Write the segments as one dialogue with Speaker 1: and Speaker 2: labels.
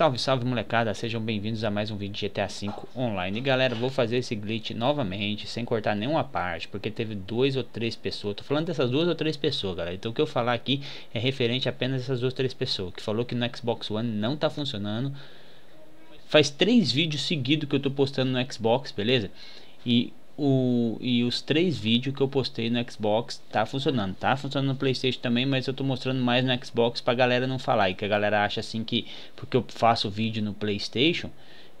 Speaker 1: Salve, salve molecada, sejam bem-vindos a mais um vídeo de GTA V Online. E galera, vou fazer esse glitch novamente, sem cortar nenhuma parte, porque teve duas ou três pessoas, tô falando dessas duas ou três pessoas, galera. Então o que eu falar aqui é referente apenas essas duas ou três pessoas, que falou que no Xbox One não tá funcionando. Faz três vídeos seguidos que eu tô postando no Xbox, beleza? E o, e os três vídeos que eu postei no Xbox tá funcionando. Tá funcionando no Playstation também, mas eu tô mostrando mais no Xbox pra galera não falar. E que a galera acha assim que porque eu faço vídeo no Playstation,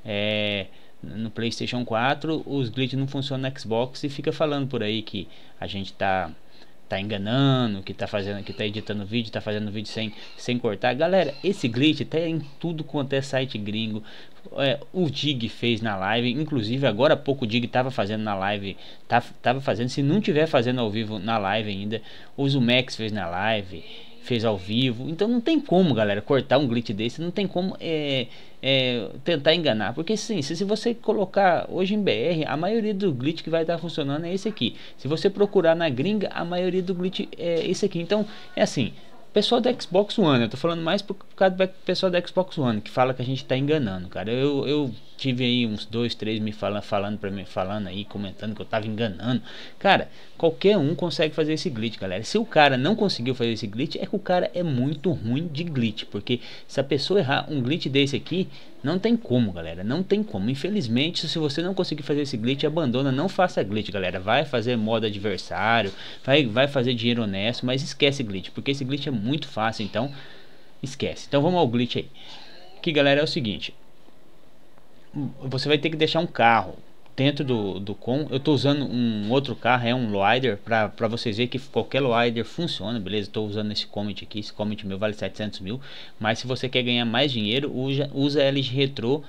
Speaker 1: é, no Playstation 4, os glitches não funcionam no Xbox e fica falando por aí que a gente tá tá enganando, que tá fazendo, que tá editando vídeo, tá fazendo vídeo sem, sem cortar. Galera, esse glitch tá em tudo quanto é site gringo. É, o Dig fez na live, inclusive agora há pouco o Dig tava fazendo na live, tá, tava fazendo, se não tiver fazendo ao vivo na live ainda, o Zumex fez na live, fez ao vivo. Então não tem como, galera, cortar um glitch desse, não tem como é, é, tentar enganar. Porque sim, se, se você colocar hoje em BR, a maioria do glitch que vai estar funcionando é esse aqui. Se você procurar na gringa, a maioria do glitch é esse aqui. Então é assim, pessoal da Xbox One, eu tô falando mais por causa do pessoal da Xbox One, que fala que a gente tá enganando, cara. Eu, eu Tive aí uns dois, três me falando falando para mim, falando aí, comentando que eu tava enganando. Cara, qualquer um consegue fazer esse glitch, galera. Se o cara não conseguiu fazer esse glitch, é que o cara é muito ruim de glitch, porque se a pessoa errar um glitch desse aqui, não tem como, galera, não tem como. Infelizmente, se você não conseguir fazer esse glitch, abandona, não faça glitch, galera. Vai fazer modo adversário, vai, vai fazer dinheiro honesto, mas esquece glitch, porque esse glitch é muito fácil, então esquece. Então vamos ao glitch aí. Que galera é o seguinte, você vai ter que deixar um carro dentro do, do com. Eu estou usando um outro carro, é um Loider, para vocês verem que qualquer Loider funciona, beleza? Estou usando esse Comet aqui, esse Comet meu vale 700 mil, mas se você quer ganhar mais dinheiro, usa, usa LG Retro,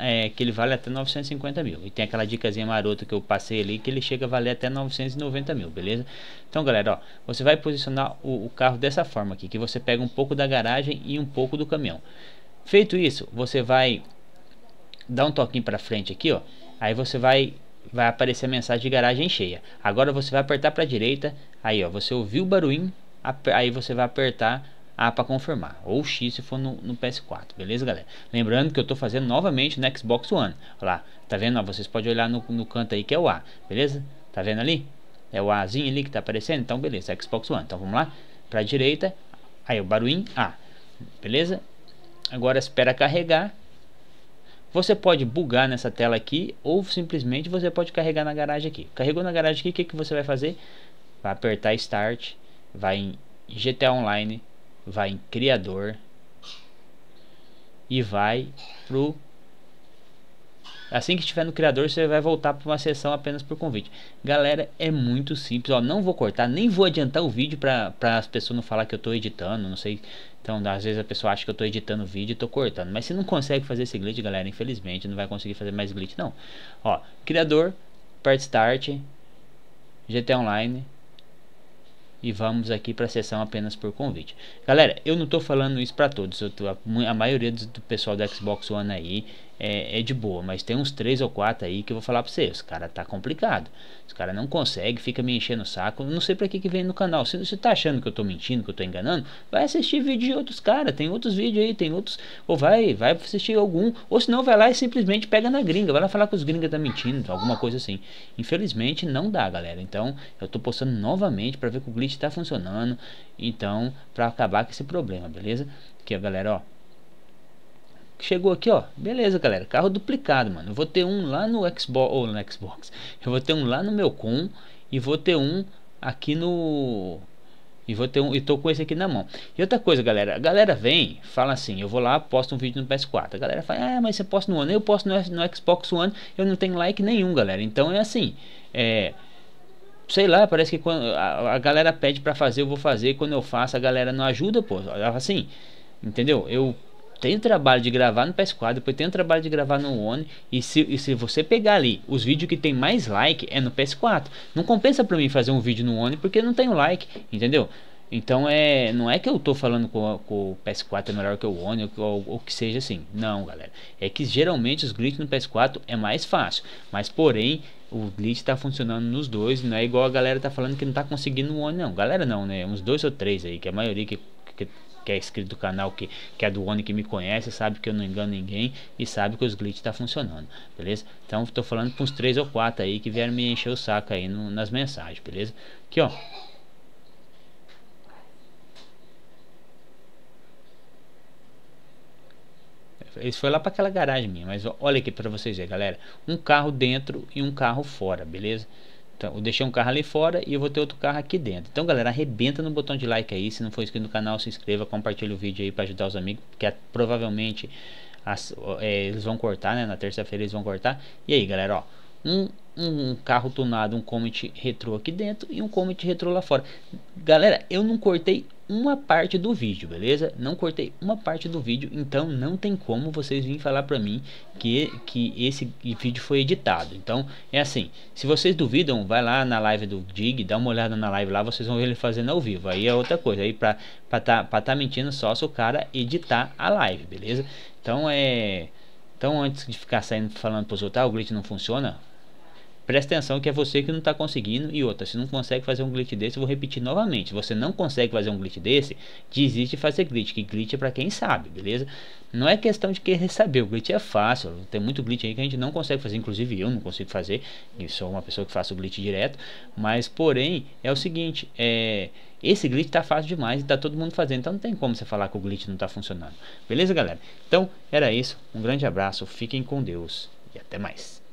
Speaker 1: é, que ele vale até 950 mil. E tem aquela dicasinha marota que eu passei ali, que ele chega a valer até 990 mil, beleza? Então galera, ó, você vai posicionar o, o carro dessa forma aqui, que você pega um pouco da garagem e um pouco do caminhão. Feito isso, você vai dá um toquinho para frente aqui, ó. Aí você vai vai aparecer a mensagem de garagem cheia. Agora você vai apertar para a direita, aí ó, você ouviu o barulhinho, aí você vai apertar a para confirmar, ou X se for no, no, PS4, beleza galera? Lembrando que eu estou fazendo novamente no Xbox One, olha lá, tá vendo? vocês podem olhar no, no canto aí que é o A, beleza? Tá vendo ali? É o Azinho ali que tá aparecendo, então beleza, Xbox One, então vamos lá, para a direita, aí o barulhinho A, beleza? Agora espera carregar, você pode bugar nessa tela aqui ou simplesmente você pode carregar na garagem aqui. Carregou na garagem aqui, o que, que você vai fazer? Vai apertar Start, vai em GTA Online, vai em Criador e vai pro Assim que estiver no criador, você vai voltar para uma sessão apenas por convite. Galera, é muito simples. Ó, não vou cortar, nem vou adiantar o vídeo para as pessoas não falar que eu estou editando, não sei. Então, às vezes a pessoa acha que eu estou editando o vídeo e estou cortando. Mas você não consegue fazer esse glitch, galera, infelizmente. Não vai conseguir fazer mais glitch, não. Ó, criador, part start, GT Online, e vamos aqui para a sessão apenas por convite. Galera, eu não estou falando isso para todos, tô, a, a, maioria do, do pessoal do Xbox One aí é, é, de boa, mas tem uns três ou quatro aí que eu vou falar pra vocês, os cara tá complicado, os cara não conseguem, fica me enchendo o saco, não sei pra que que vem no canal, se você tá achando que eu tô mentindo, que eu tô enganando, vai assistir vídeo de outros caras, tem outros vídeos aí, tem outros, ou vai, vai assistir algum, ou se não vai lá e simplesmente pega na gringa, vai lá falar que os gringas tá mentindo, alguma coisa assim, infelizmente não dá galera, então eu tô postando novamente pra ver que o glitch tá funcionando, então pra acabar com esse problema, beleza? Que a galera, ó, chegou aqui, ó. Beleza, galera. Carro duplicado, mano. Eu vou ter um lá no Xbox. Ou no Xbox. Eu vou ter um lá no meu com. E vou ter um aqui no. E vou ter um. E tô com esse aqui na mão. E outra coisa, galera. A galera vem, fala assim: eu vou lá, posto um vídeo no PS4. A galera fala: ah, mas você posta no One. Eu posto no, no Xbox One. Eu não tenho like nenhum, galera. Então é assim. É sei lá, parece que quando a, a galera pede para fazer, eu vou fazer, quando eu faço, a galera não ajuda, pô. Assim, entendeu? Eu tem trabalho de gravar no PS4, depois tem trabalho de gravar no One. E se, e se você pegar ali, os vídeos que tem mais like é no PS4. Não compensa pra mim fazer um vídeo no One porque não tem like, entendeu? Então é, não é que eu tô falando com, com o PS4 é melhor que o One ou, ou, que seja assim. Não, galera. É que geralmente os glitches no PS4 é mais fácil. Mas porém, o glitch tá funcionando nos dois. Não é igual a galera tá falando que não tá conseguindo o One, não. Galera não, né? Uns dois ou três aí, que é a maioria que que, que é inscrito do canal, que, que é do ONI, que me conhece, sabe que eu não engano ninguém e sabe que os glitch tá funcionando, beleza? Então tô falando com uns 3 ou 4 aí que vieram me encher o saco aí no, nas mensagens, beleza? Aqui ó, esse foi lá para aquela garagem minha, mas olha aqui para vocês verem, galera. Um carro dentro e um carro fora, beleza? Então, eu deixei um carro ali fora e eu vou ter outro carro aqui dentro. Então, galera, arrebenta no botão de like aí. Se não for inscrito no canal, se inscreva, compartilhe o vídeo aí para ajudar os amigos, porque é, provavelmente as, é, eles vão cortar, né? Na terça-feira eles vão cortar. E aí, galera, ó, um, um, carro tunado, um Comet retrô aqui dentro e um Comet retrô lá fora. Galera, eu não cortei uma parte do vídeo, beleza? Não cortei uma parte do vídeo, então não tem como vocês virem falar pra mim que, que esse vídeo foi editado. Então, é assim, se vocês duvidam, vai lá na live do Dig, dá uma olhada na live lá, vocês vão ver ele fazendo ao vivo. Aí é outra coisa, aí pra, pra, tá, pra tá mentindo só se o cara editar a live, beleza? Então, é... Então, antes de ficar saindo falando pros outros, ah, o glitch não funciona, Presta atenção que é você que não está conseguindo. E outra, se não consegue fazer um glitch desse, eu vou repetir novamente. Se você não consegue fazer um glitch desse, desiste de fazer glitch. Que glitch é para quem sabe, beleza? Não é questão de querer saber. O glitch é fácil. Tem muito glitch aí que a gente não consegue fazer. Inclusive eu não consigo fazer. E sou uma pessoa que faço o glitch direto. Mas, porém, é o seguinte. É... Esse glitch tá fácil demais e tá todo mundo fazendo. Então não tem como você falar que o glitch não tá funcionando. Beleza, galera? Então, era isso. Um grande abraço. Fiquem com Deus. E até mais.